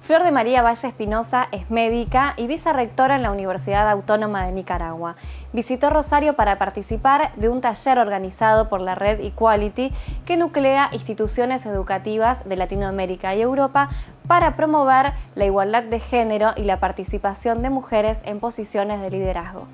Flor de María Valle Espinosa es médica y vicerrectora en la Universidad Autónoma de Nicaragua. Visitó Rosario para participar de un taller organizado por la red Equality que nuclea instituciones educativas de Latinoamérica y Europa para promover la igualdad de género y la participación de mujeres en posiciones de liderazgo.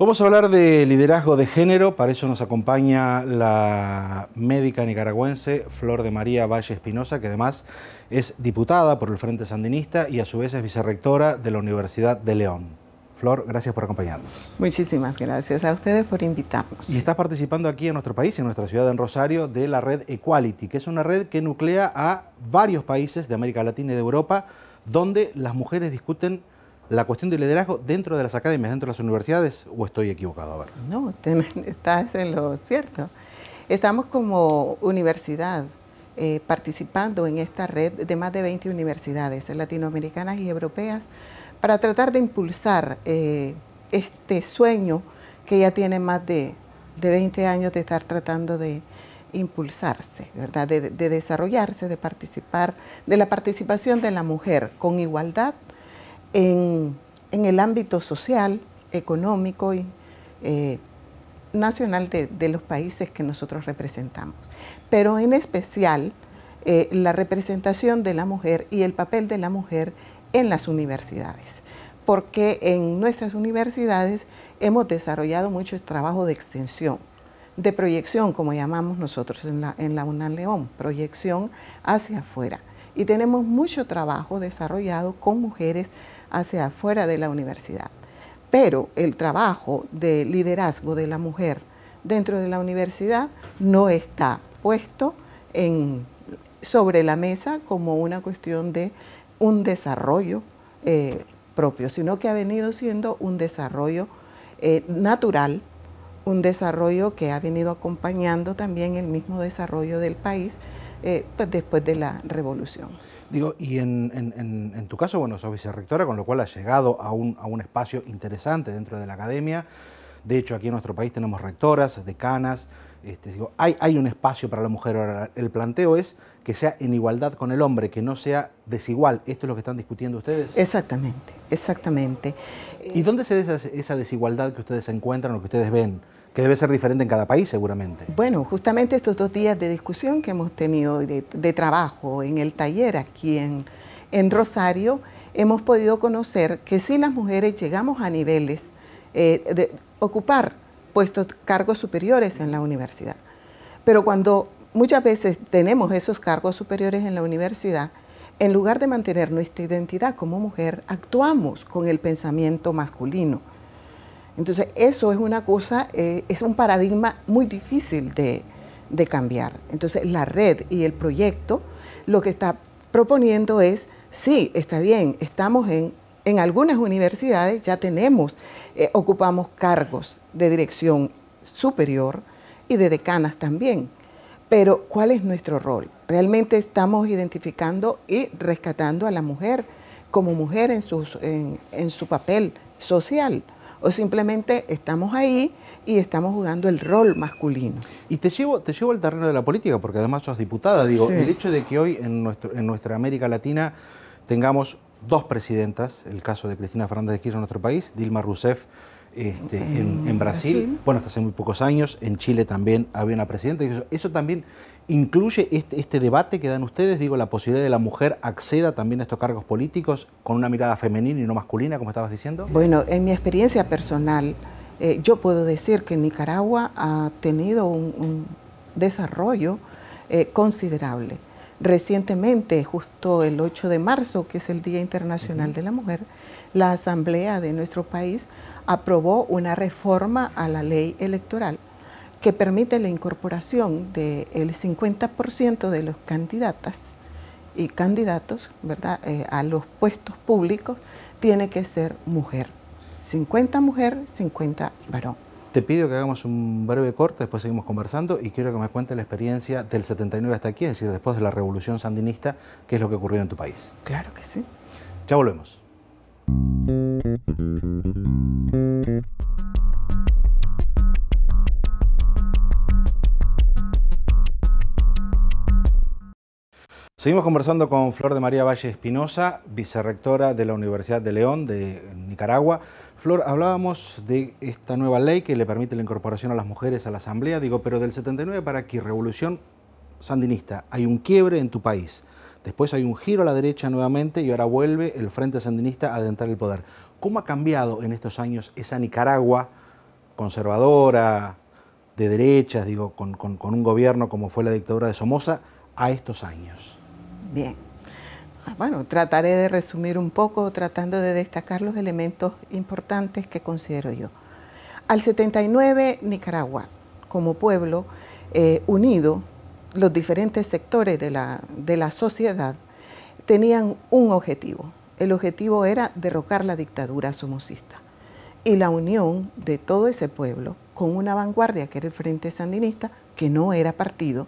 Vamos a hablar de liderazgo de género, para eso nos acompaña la médica nicaragüense Flor de María Valle Espinosa, que además es diputada por el Frente Sandinista y a su vez es vicerrectora de la Universidad de León. Flor, gracias por acompañarnos. Muchísimas gracias a ustedes por invitarnos. Y estás participando aquí en nuestro país, en nuestra ciudad, en Rosario, de la red Equality, que es una red que nuclea a varios países de América Latina y de Europa, donde las mujeres discuten la cuestión del liderazgo dentro de las academias, dentro de las universidades, o estoy equivocado? A No, estás en lo cierto. Estamos como universidad eh, participando en esta red de más de 20 universidades latinoamericanas y europeas para tratar de impulsar eh, este sueño que ya tiene más de, 20 años de estar tratando de, impulsarse, ¿verdad? de, desarrollarse, de participar, de la participación de la mujer con igualdad en, el ámbito social, económico y eh, nacional de, los países que nosotros representamos. Pero en especial eh, la representación de la mujer y el papel de la mujer en las universidades porque en nuestras universidades hemos desarrollado mucho trabajo de extensión, de proyección, como llamamos nosotros en la, en la UNAM León, proyección hacia afuera. Y tenemos mucho trabajo desarrollado con mujeres hacia afuera de la universidad. Pero el trabajo de liderazgo de la mujer dentro de la universidad no está puesto sobre la mesa como una cuestión de un desarrollo eh, propio, sino que ha venido siendo un desarrollo eh, natural un desarrollo que ha venido acompañando también el mismo desarrollo del país eh, pues, después de la revolución. Digo, y en, tu caso, bueno, sos vicerrectora, con lo cual has llegado a un, espacio interesante dentro de la academia. De hecho, aquí en nuestro país tenemos rectoras, decanas. Este, digo, hay, hay un espacio para la mujer. Ahora, el planteo es que sea en igualdad con el hombre, que no sea desigual. ¿Esto es lo que están discutiendo ustedes? Exactamente, exactamente. ¿Y dónde se da esa, desigualdad que ustedes encuentran o que ustedes ven? que debe ser diferente en cada país seguramente. Bueno, justamente estos dos días de discusión que hemos tenido de, trabajo en el taller aquí en, Rosario, hemos podido conocer que si las mujeres llegamos a niveles eh, de ocupar puestos, cargos superiores en la universidad, pero cuando muchas veces tenemos esos cargos superiores en la universidad, en lugar de mantener nuestra identidad como mujer, actuamos con el pensamiento masculino entonces, eso es una cosa, eh, es un paradigma muy difícil de, cambiar. Entonces, la red y el proyecto lo que está proponiendo es, sí, está bien, estamos en algunas universidades ya tenemos, eh, ocupamos cargos de dirección superior y de decanas también. Pero ¿cuál es nuestro rol? Realmente estamos identificando y rescatando a la mujer como mujer en, en su papel social o simplemente estamos ahí y estamos jugando el rol masculino. Y te llevo, te llevo al terreno de la política, porque además sos diputada, digo, el hecho de que hoy en, nuestro, en nuestra América Latina tengamos dos presidentas, el caso de Cristina Fernández de Kirchner en nuestro país, Dilma Rousseff este, en, eh, Brasil. bueno, hasta hace muy pocos años, en Chile también había una presidenta, eso también ¿Incluye este, este, debate que dan ustedes, digo, la posibilidad de la mujer acceda también a estos cargos políticos con una mirada femenina y no masculina, como estabas diciendo? Bueno, en mi experiencia personal, eh, yo puedo decir que Nicaragua ha tenido un, desarrollo eh, considerable. Recientemente, justo el 8 de marzo, que es el Día Internacional de la Mujer, la Asamblea de nuestro país aprobó una reforma a la ley electoral que permite la incorporación del 50% de los candidatas y candidatos ¿verdad? Eh, a los puestos públicos tiene que ser mujer. 50 mujer, 50 varón. Te pido que hagamos un breve corte, después seguimos conversando y quiero que me cuentes la experiencia del 79 hasta aquí, es decir, después de la revolución sandinista, qué es lo que ocurrió en tu país. Claro que sí. Ya volvemos. Seguimos conversando con Flor de María Valle Espinosa, vicerrectora de la Universidad de León de Nicaragua. Flor, hablábamos de esta nueva ley que le permite la incorporación a las mujeres a la Asamblea, digo, pero del 79 para aquí, revolución sandinista, hay un quiebre en tu país. Después hay un giro a la derecha nuevamente y ahora vuelve el Frente Sandinista a adentrar el poder. ¿Cómo ha cambiado en estos años esa Nicaragua conservadora, de derechas, digo, con un gobierno como fue la dictadura de Somoza, a estos años? Bien. Ah, bueno, trataré de resumir un poco tratando de destacar los elementos importantes que considero yo. Al 79, Nicaragua, como pueblo eh, unido, los diferentes sectores de la, de la sociedad tenían un objetivo. El objetivo era derrocar la dictadura somocista. Y la unión de todo ese pueblo con una vanguardia que era el Frente Sandinista, que no era partido,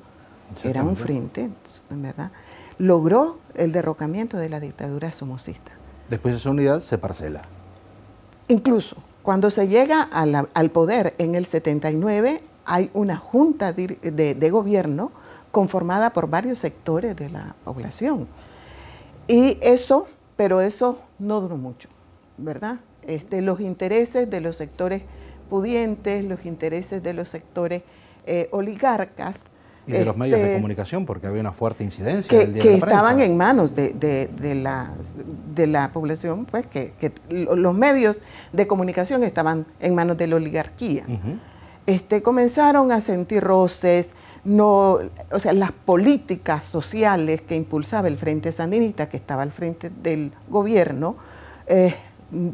era un frente, ¿verdad? logró el derrocamiento de la dictadura somocista. Después de esa unidad se parcela. Incluso cuando se llega al poder en el 79, hay una junta de, gobierno conformada por varios sectores de la población. Y eso, pero eso no duró mucho, ¿verdad? Este, los intereses de los sectores pudientes, los intereses de los sectores eh, oligarcas, y de los medios de este, comunicación, porque había una fuerte incidencia. Que, estaban en manos de, la, de la población, pues que, los medios de comunicación estaban en manos de la oligarquía. este, comenzaron a sentir roces, no, o sea, las políticas sociales que impulsaba el Frente Sandinista, que estaba al frente del gobierno, eh,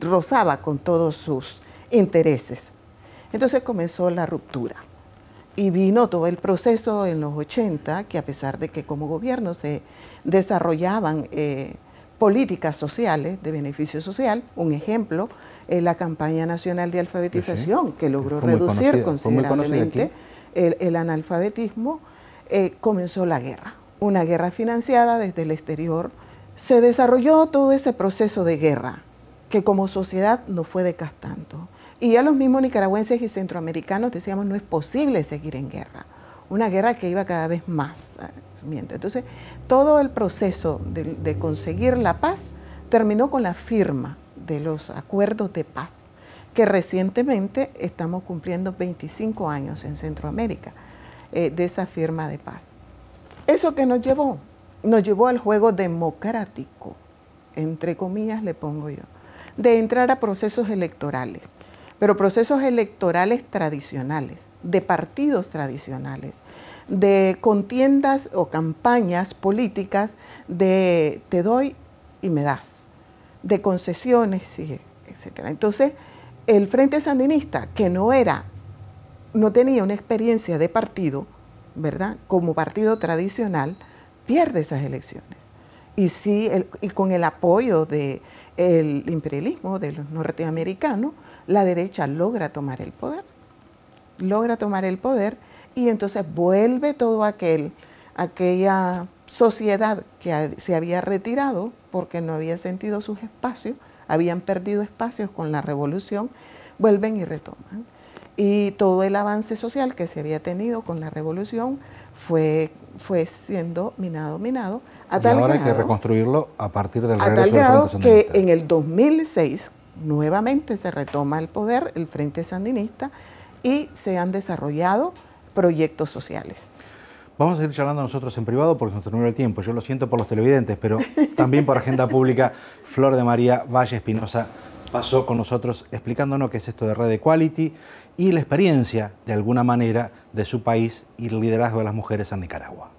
rozaba con todos sus intereses. Entonces comenzó la ruptura y vino todo el proceso en los 80, que a pesar de que como gobierno se desarrollaban eh, políticas sociales de beneficio social, un ejemplo, eh, la campaña nacional de alfabetización, que logró reducir considerablemente el, analfabetismo, eh, comenzó la guerra, una guerra financiada desde el exterior. Se desarrolló todo ese proceso de guerra que como sociedad no fue decastando. Y ya los mismos nicaragüenses y centroamericanos decíamos, no es posible seguir en guerra, una guerra que iba cada vez más. Ah, Entonces, todo el proceso de, conseguir la paz terminó con la firma de los acuerdos de paz, que recientemente estamos cumpliendo 25 años en Centroamérica eh, de esa firma de paz. Eso que nos llevó, nos llevó al juego democrático, entre comillas le pongo yo, de entrar a procesos electorales pero procesos electorales tradicionales, de partidos tradicionales, de contiendas o campañas políticas de te doy y me das, de concesiones, etc. Entonces, el Frente Sandinista, que no era, no tenía una experiencia de partido, ¿verdad? Como partido tradicional, pierde esas elecciones y y con el apoyo del imperialismo de los norteamericanos, la derecha logra tomar el poder, logra tomar el poder y entonces vuelve todo aquel, aquella sociedad que se había retirado porque no había sentido sus espacios, habían perdido espacios con la revolución, vuelven y retoman y todo el avance social que se había tenido con la revolución fue, fue siendo minado, minado, a y tal ahora hay que reconstruirlo a partir del a tal grado que en el 2006 nuevamente se retoma el poder, el Frente Sandinista, y se han desarrollado proyectos sociales. Vamos a seguir charlando nosotros en privado porque nos terminó el tiempo. Yo lo siento por los televidentes, pero también por agenda pública, Flor de María Valle Espinosa pasó con nosotros explicándonos qué es esto de Red Equality y la experiencia, de alguna manera, de su país y el liderazgo de las mujeres en Nicaragua.